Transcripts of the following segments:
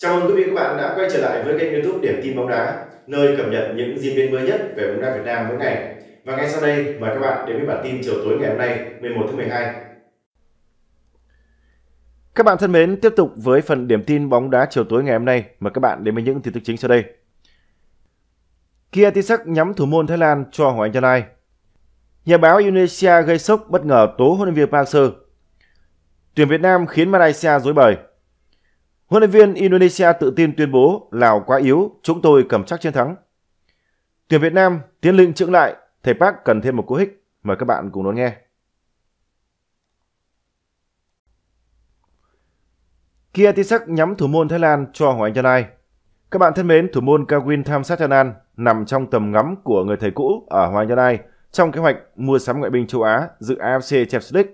Chào mừng quý vị các bạn đã quay trở lại với kênh youtube Điểm tin bóng đá nơi cập nhật những diễn biến mới nhất về bóng đá Việt Nam mỗi ngày. Và ngay sau đây mời các bạn đến với bản tin chiều tối ngày hôm nay 11 tháng 12. Các bạn thân mến, tiếp tục với phần điểm tin bóng đá chiều tối ngày hôm nay mời các bạn đến với những tin tức chính sau đây. Kia Tisak nhắm thủ môn Thái Lan cho Hoàng Anh Gia Lai. Nhà báo Indonesia gây sốc bất ngờ tố huấn luyện viên Park Seo. Tuyển Việt Nam khiến Malaysia rối bời. Huấn luyện viên Indonesia tự tin tuyên bố Lào quá yếu, chúng tôi cầm chắc chiến thắng. Tuyển Việt Nam tiến lĩnh trưởng lại, thầy Park cần thêm một cú hích. Mời các bạn cùng đón nghe. Kia Tisak nhắm thủ môn Thái Lan cho Hoàng Anh Chanai. Các bạn thân mến, thủ môn Kawin Tham Sát Chanan nằm trong tầm ngắm của người thầy cũ ở Hoàng Anh Chanai trong kế hoạch mua sắm ngoại binh châu Á dự AFC Champions League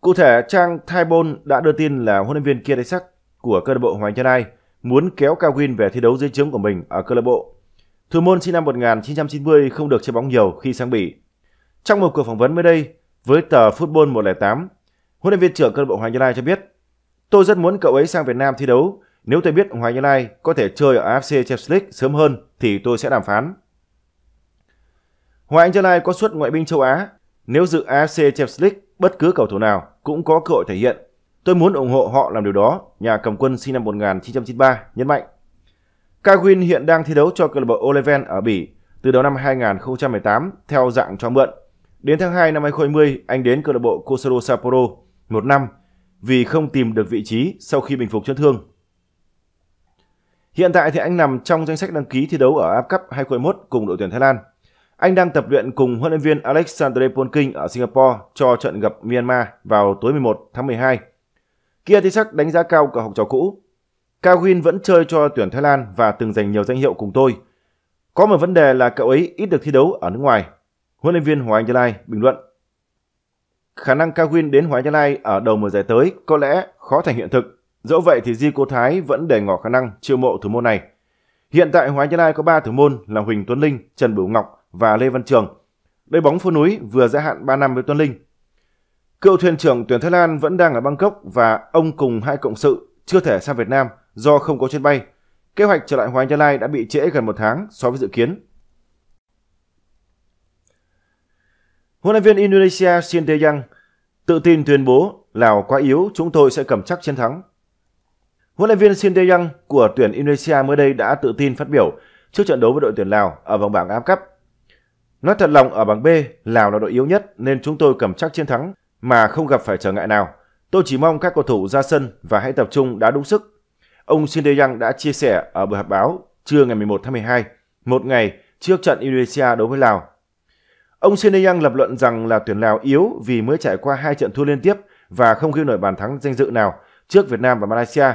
Cụ thể, trang Thaibol đã đưa tin là huấn luyện viên Kia Sắc của câu lạc bộ Hoàng Trân Ai muốn kéo Cao về thi đấu dưới trướng của mình ở câu lạc bộ. Thủ môn sinh năm 1990 không được chơi bóng nhiều khi sang Bỉ. Trong một cuộc phỏng vấn mới đây với tờ Football 108, huấn luyện viên trưởng câu lạc bộ Hoàng Gia Lai cho biết: "Tôi rất muốn cậu ấy sang Việt Nam thi đấu. Nếu tôi biết Hoàng Gia Lai có thể chơi ở AFC Champions League sớm hơn thì tôi sẽ đàm phán." Hoàng Anh Gia có suất ngoại binh châu Á nếu dự AFC Champions League, bất cứ cầu thủ nào cũng có cơ hội thể hiện. Tôi muốn ủng hộ họ làm điều đó, nhà cầm quân sinh năm 1993 nhấn mạnh. Kawin hiện đang thi đấu cho câu lạc bộ Oleven ở Bỉ từ đầu năm 2018 theo dạng cho mượn. Đến tháng 2 năm 2020, anh đến câu lạc bộ Kosoro Sapporo một năm vì không tìm được vị trí sau khi bình phục chấn thương. Hiện tại thì anh nằm trong danh sách đăng ký thi đấu ở AFC Cup 2021 cùng đội tuyển Thái Lan. Anh đang tập luyện cùng huấn luyện viên Alexander Polking ở Singapore cho trận gặp Myanmar vào tối 11 tháng 12. Kia Tisak đánh giá cao cậu học trò cũ. Cao Huyên vẫn chơi cho tuyển Thái Lan và từng giành nhiều danh hiệu cùng tôi. Có một vấn đề là cậu ấy ít được thi đấu ở nước ngoài. Huấn luyện viên Hoàng Anh Gia Lai bình luận. Khả năng Cao Huyên đến Hoàng Anh Gia Lai ở đầu mùa giải tới có lẽ khó thành hiện thực. Dẫu vậy thì Di Cô Thái vẫn để ngỏ khả năng chiêu mộ thủ môn này. Hiện tại Hoàng Anh Gia Lai có 3 thủ môn là Huỳnh Tuấn Linh, Trần Bửu Ngọc và Lê Văn Trường. Đội bóng phố núi vừa gia hạn 3 năm với Tuấn Linh. Cựu thuyền trưởng tuyển Thái Lan vẫn đang ở Bangkok và ông cùng hai cộng sự chưa thể sang Việt Nam do không có chuyến bay. Kế hoạch trở lại Hoàng Gia Lai đã bị trễ gần một tháng so với dự kiến. Huấn luyện viên Indonesia Shin Tae-yang tự tin tuyên bố Lào quá yếu, chúng tôi sẽ cầm chắc chiến thắng. Huấn luyện viên Shin Tae-yang của tuyển Indonesia mới đây đã tự tin phát biểu trước trận đấu với đội tuyển Lào ở vòng bảng AFF Cup. Nói thật lòng ở bảng B, Lào là đội yếu nhất nên chúng tôi cầm chắc chiến thắng mà không gặp phải trở ngại nào. Tôi chỉ mong các cầu thủ ra sân và hãy tập trung đá đúng sức. Ông Shin tae Young đã chia sẻ ở buổi họp báo trưa ngày 11 tháng 12, một ngày trước trận Indonesia đối với Lào. Ông Shin tae Young lập luận rằng là tuyển Lào yếu vì mới trải qua hai trận thua liên tiếp và không ghi nổi bàn thắng danh dự nào trước Việt Nam và Malaysia.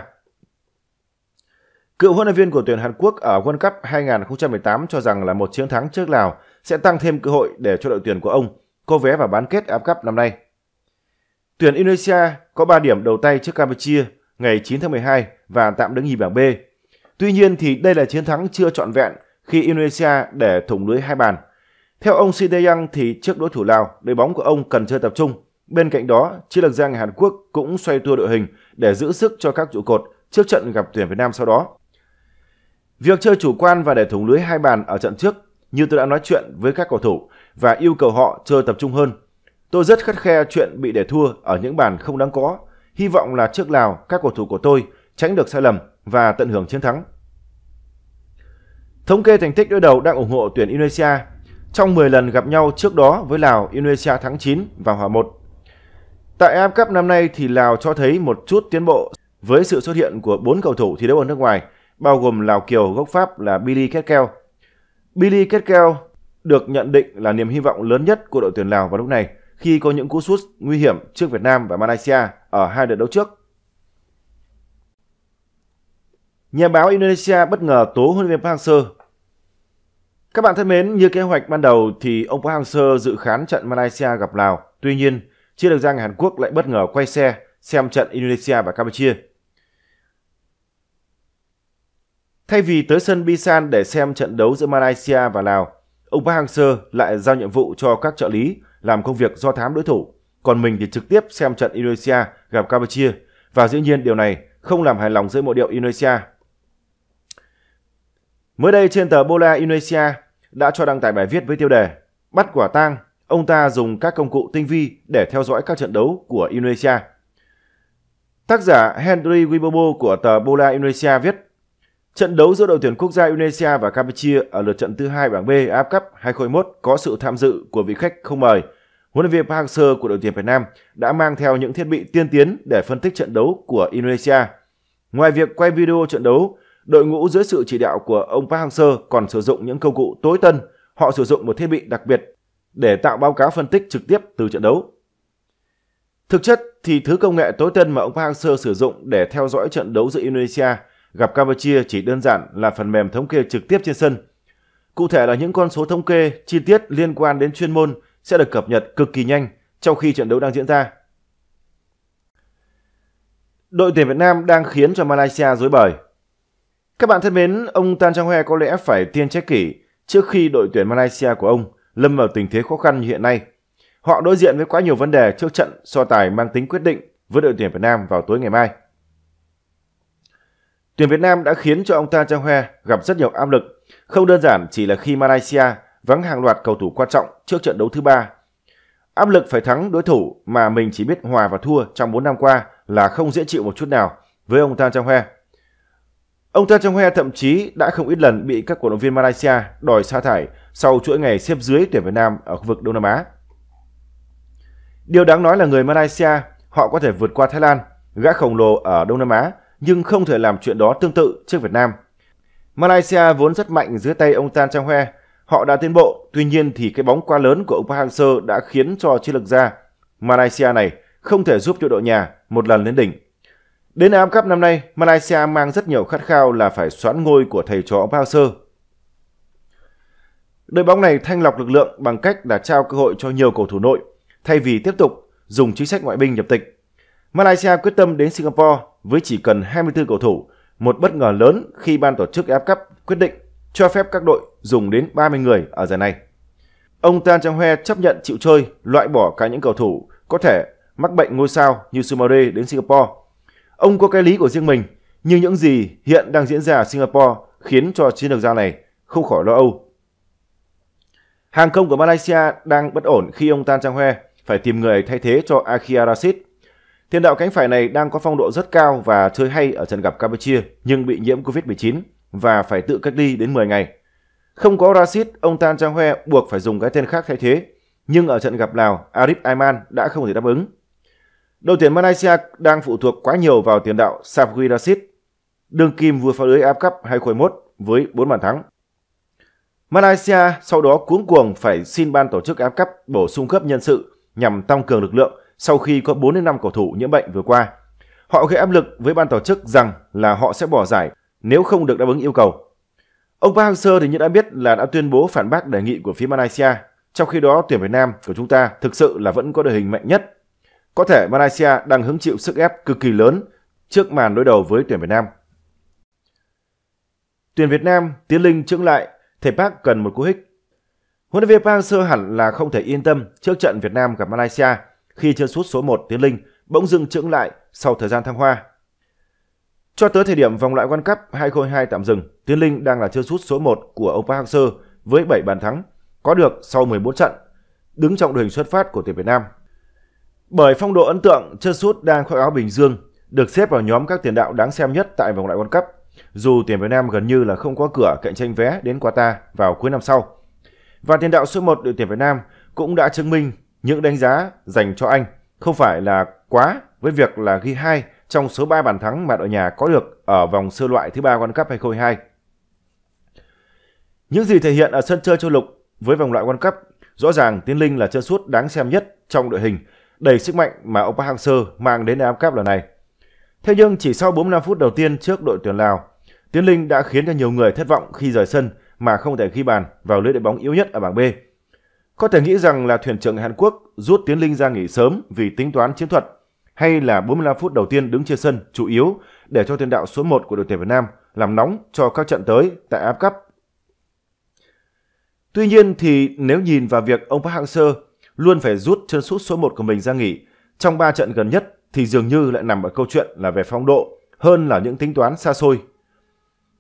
Cựu huấn luyện viên của tuyển Hàn Quốc ở World Cup 2018 cho rằng là một chiến thắng trước Lào sẽ tăng thêm cơ hội để cho đội tuyển của ông có vé vào bán kết AF Cup năm nay. Tuyển Indonesia có 3 điểm đầu tay trước Campuchia ngày 9 tháng 12 và tạm đứng nhì bảng B. Tuy nhiên thì đây là chiến thắng chưa trọn vẹn khi Indonesia để thủng lưới hai bàn. Theo ông Sideyang thì trước đối thủ Lào, đội bóng của ông cần chơi tập trung. Bên cạnh đó, chiến lược gia người Hàn Quốc cũng xoay tua đội hình để giữ sức cho các trụ cột trước trận gặp tuyển Việt Nam sau đó. Việc chơi chủ quan và để thủng lưới hai bàn ở trận trước như tôi đã nói chuyện với các cầu thủ và yêu cầu họ chơi tập trung hơn. Tôi rất khắt khe chuyện bị để thua ở những bàn không đáng có. Hy vọng là trước Lào các cầu thủ của tôi tránh được sai lầm và tận hưởng chiến thắng. Thống kê thành tích đối đầu đang ủng hộ tuyển Indonesia. Trong 10 lần gặp nhau trước đó với Lào, Indonesia thắng 9 và hòa 1. Tại AF Cup năm nay thì Lào cho thấy một chút tiến bộ với sự xuất hiện của 4 cầu thủ thi đấu ở nước ngoài, bao gồm Lào Kiều gốc Pháp là Billy Ketkel, Billy Ketkel được nhận định là niềm hy vọng lớn nhất của đội tuyển Lào vào lúc này khi có những cú sút nguy hiểm trước Việt Nam và Malaysia ở hai đợt đấu trước. Nhà báo Indonesia bất ngờ tố huấn luyện viên Park Hang-seo. Các bạn thân mến, như kế hoạch ban đầu thì ông Park Hang-seo dự khán trận Malaysia gặp Lào. Tuy nhiên, chưa được ra người Hàn Quốc lại bất ngờ quay xe xem trận Indonesia và Campuchia Thay vì tới sân Bisan để xem trận đấu giữa Malaysia và Lào, ông Park Hang-seo lại giao nhiệm vụ cho các trợ lý làm công việc do thám đối thủ, còn mình thì trực tiếp xem trận Indonesia gặp Campuchia và dĩ nhiên điều này không làm hài lòng giới mộ điệu Indonesia. Mới đây trên tờ Bola Indonesia đã cho đăng tải bài viết với tiêu đề Bắt quả tang, ông ta dùng các công cụ tinh vi để theo dõi các trận đấu của Indonesia. Tác giả Henry Wibowo của tờ Bola Indonesia viết Trận đấu giữa đội tuyển quốc gia Indonesia và Campuchia ở lượt trận thứ hai bảng B AF Cup 2021 có sự tham dự của vị khách không mời. Huấn luyện viên Park Hang-seo của đội tuyển Việt Nam đã mang theo những thiết bị tiên tiến để phân tích trận đấu của Indonesia. Ngoài việc quay video trận đấu, đội ngũ dưới sự chỉ đạo của ông Park Hang-seo còn sử dụng những công cụ tối tân. Họ sử dụng một thiết bị đặc biệt để tạo báo cáo phân tích trực tiếp từ trận đấu. Thực chất thì thứ công nghệ tối tân mà ông Park Hang-seo sử dụng để theo dõi trận đấu giữa Indonesia – gặp Campuchia chỉ đơn giản là phần mềm thống kê trực tiếp trên sân. Cụ thể là những con số thống kê chi tiết liên quan đến chuyên môn sẽ được cập nhật cực kỳ nhanh trong khi trận đấu đang diễn ra. Đội tuyển Việt Nam đang khiến cho Malaysia dối bời. Các bạn thân mến, ông Tan Trang Hoe có lẽ phải tiên trách kỷ trước khi đội tuyển Malaysia của ông lâm vào tình thế khó khăn như hiện nay. Họ đối diện với quá nhiều vấn đề trước trận so tài mang tính quyết định với đội tuyển Việt Nam vào tối ngày mai. Tuyển Việt Nam đã khiến cho ông Ta Trang Hoa gặp rất nhiều áp lực, không đơn giản chỉ là khi Malaysia vắng hàng loạt cầu thủ quan trọng trước trận đấu thứ ba. Áp lực phải thắng đối thủ mà mình chỉ biết hòa và thua trong 4 năm qua là không dễ chịu một chút nào với ông Ta Trang Hoa. Ông Ta Trang Hoa thậm chí đã không ít lần bị các cổ động viên Malaysia đòi sa thải sau chuỗi ngày xếp dưới tuyển Việt Nam ở khu vực Đông Nam Á. Điều đáng nói là người Malaysia họ có thể vượt qua Thái Lan, gã khổng lồ ở Đông Nam Á nhưng không thể làm chuyện đó tương tự trước Việt Nam. Malaysia vốn rất mạnh dưới tay ông Tan Trang Hoe, họ đã tiến bộ, tuy nhiên thì cái bóng quá lớn của ông Park Hang-seo đã khiến cho chiến lược gia Malaysia này không thể giúp cho đội nhà một lần lên đỉnh. Đến Á Cup năm nay, Malaysia mang rất nhiều khát khao là phải xoán ngôi của thầy trò ông Park Hang-seo. Đội bóng này thanh lọc lực lượng bằng cách đã trao cơ hội cho nhiều cầu thủ nội, thay vì tiếp tục dùng chính sách ngoại binh nhập tịch. Malaysia quyết tâm đến Singapore với chỉ cần 24 cầu thủ, một bất ngờ lớn khi ban tổ chức AF Cup quyết định cho phép các đội dùng đến 30 người ở giải này. Ông Tan Trang Hoe chấp nhận chịu chơi, loại bỏ cả những cầu thủ có thể mắc bệnh ngôi sao như Sumare đến Singapore. Ông có cái lý của riêng mình, nhưng những gì hiện đang diễn ra ở Singapore khiến cho chiến lược gia này không khỏi lo âu. Hàng không của Malaysia đang bất ổn khi ông Tan Trang Hoe phải tìm người thay thế cho Akia Rashid – Tiền đạo cánh phải này đang có phong độ rất cao và chơi hay ở trận gặp Campuchia nhưng bị nhiễm Covid-19 và phải tự cách ly đến 10 ngày. Không có Rashid, ông Tan Trang Hoe buộc phải dùng cái tên khác thay thế, nhưng ở trận gặp Lào, Arif Aiman đã không thể đáp ứng. Đội tuyển Malaysia đang phụ thuộc quá nhiều vào tiền đạo Sabri Rashid. Đường Kim vừa phá lưới AFF Cup 2021 với 4 bàn thắng. Malaysia sau đó cuống cuồng phải xin ban tổ chức AFF Cup bổ sung cấp nhân sự nhằm tăng cường lực lượng sau khi có 4 đến 5 cầu thủ nhiễm bệnh vừa qua. Họ gây áp lực với ban tổ chức rằng là họ sẽ bỏ giải nếu không được đáp ứng yêu cầu. Ông Park Hang-seo thì như đã biết là đã tuyên bố phản bác đề nghị của phía Malaysia, trong khi đó tuyển Việt Nam của chúng ta thực sự là vẫn có đội hình mạnh nhất. Có thể Malaysia đang hứng chịu sức ép cực kỳ lớn trước màn đối đầu với tuyển Việt Nam. Tuyển Việt Nam tiến linh trưởng lại, thầy Park cần một cú hích. Huấn luyện viên Park Hang-seo hẳn là không thể yên tâm trước trận Việt Nam gặp Malaysia khi chân sút số 1 Tiến Linh bỗng dưng chững lại sau thời gian thăng hoa. Cho tới thời điểm vòng loại World Cup 2022 tạm dừng, Tiến Linh đang là chân sút số 1 của ông Park Hang-seo với 7 bàn thắng có được sau 14 trận, đứng trong đội hình xuất phát của tuyển Việt Nam. Bởi phong độ ấn tượng, chân sút đang khoác áo Bình Dương được xếp vào nhóm các tiền đạo đáng xem nhất tại vòng loại World Cup, dù tuyển Việt Nam gần như là không có cửa cạnh tranh vé đến Qatar vào cuối năm sau. Và tiền đạo số 1 đội tuyển Việt Nam cũng đã chứng minh những đánh giá dành cho anh không phải là quá với việc là ghi hai trong số 3 bàn thắng mà đội nhà có được ở vòng sơ loại thứ ba World Cup 2022. Những gì thể hiện ở sân chơi châu lục với vòng loại World Cup, rõ ràng Tiến Linh là chân sút đáng xem nhất trong đội hình, đầy sức mạnh mà ông Park Hang-seo mang đến AFF Cup lần này. Thế nhưng chỉ sau 45 phút đầu tiên trước đội tuyển Lào, Tiến Linh đã khiến cho nhiều người thất vọng khi rời sân mà không thể ghi bàn vào lưới đội bóng yếu nhất ở bảng B có thể nghĩ rằng là thuyền trưởng Hàn Quốc rút Tiến Linh ra nghỉ sớm vì tính toán chiến thuật hay là 45 phút đầu tiên đứng trên sân chủ yếu để cho tiền đạo số 1 của đội tuyển Việt Nam làm nóng cho các trận tới tại AF Cup. Tuy nhiên thì nếu nhìn vào việc ông Park Hang-seo luôn phải rút chân sút số 1 của mình ra nghỉ trong 3 trận gần nhất thì dường như lại nằm ở câu chuyện là về phong độ hơn là những tính toán xa xôi.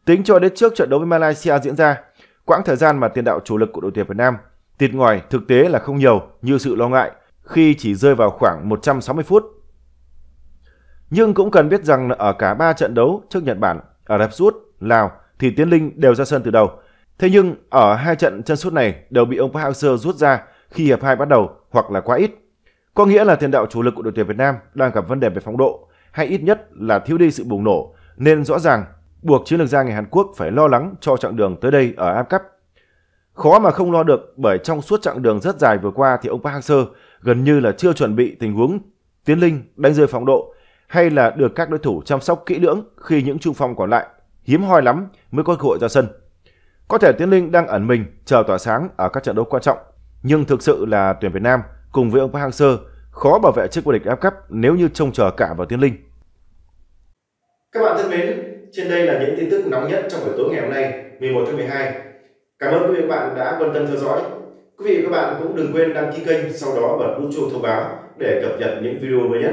Tính cho đến trước trận đấu với Malaysia diễn ra, quãng thời gian mà tiền đạo chủ lực của đội tuyển Việt Nam Thịt ngoài thực tế là không nhiều như sự lo ngại khi chỉ rơi vào khoảng 160 phút. Nhưng cũng cần biết rằng ở cả 3 trận đấu trước Nhật Bản, Ả Rập Xút, Lào thì Tiến Linh đều ra sân từ đầu. Thế nhưng ở hai trận chân sút này đều bị ông Park Hang-seo rút ra khi hiệp 2 bắt đầu hoặc là quá ít. Có nghĩa là tiền đạo chủ lực của đội tuyển Việt Nam đang gặp vấn đề về phong độ hay ít nhất là thiếu đi sự bùng nổ nên rõ ràng buộc chiến lược gia người Hàn Quốc phải lo lắng cho chặng đường tới đây ở AFF Cup. Khó mà không lo được bởi trong suốt chặng đường rất dài vừa qua thì ông Park Hang-seo gần như là chưa chuẩn bị tình huống tiến linh, đánh rơi phòng độ hay là được các đối thủ chăm sóc kỹ lưỡng khi những trung phong còn lại hiếm hoi lắm mới có cơ hội ra sân. Có thể Tiến Linh đang ẩn mình chờ tỏa sáng ở các trận đấu quan trọng, nhưng thực sự là tuyển Việt Nam cùng với ông Park Hang-seo khó bảo vệ chức vô địch áp Cup nếu như trông chờ cả vào Tiến Linh. Các bạn thân mến, trên đây là những tin tức nóng nhất trong buổi tối ngày hôm nay, 11 tháng 12 Cảm ơn quý vị và các bạn đã quan tâm theo dõi. Quý vị và các bạn cũng đừng quên đăng ký kênh, sau đó bật nút chuông thông báo để cập nhật những video mới nhất.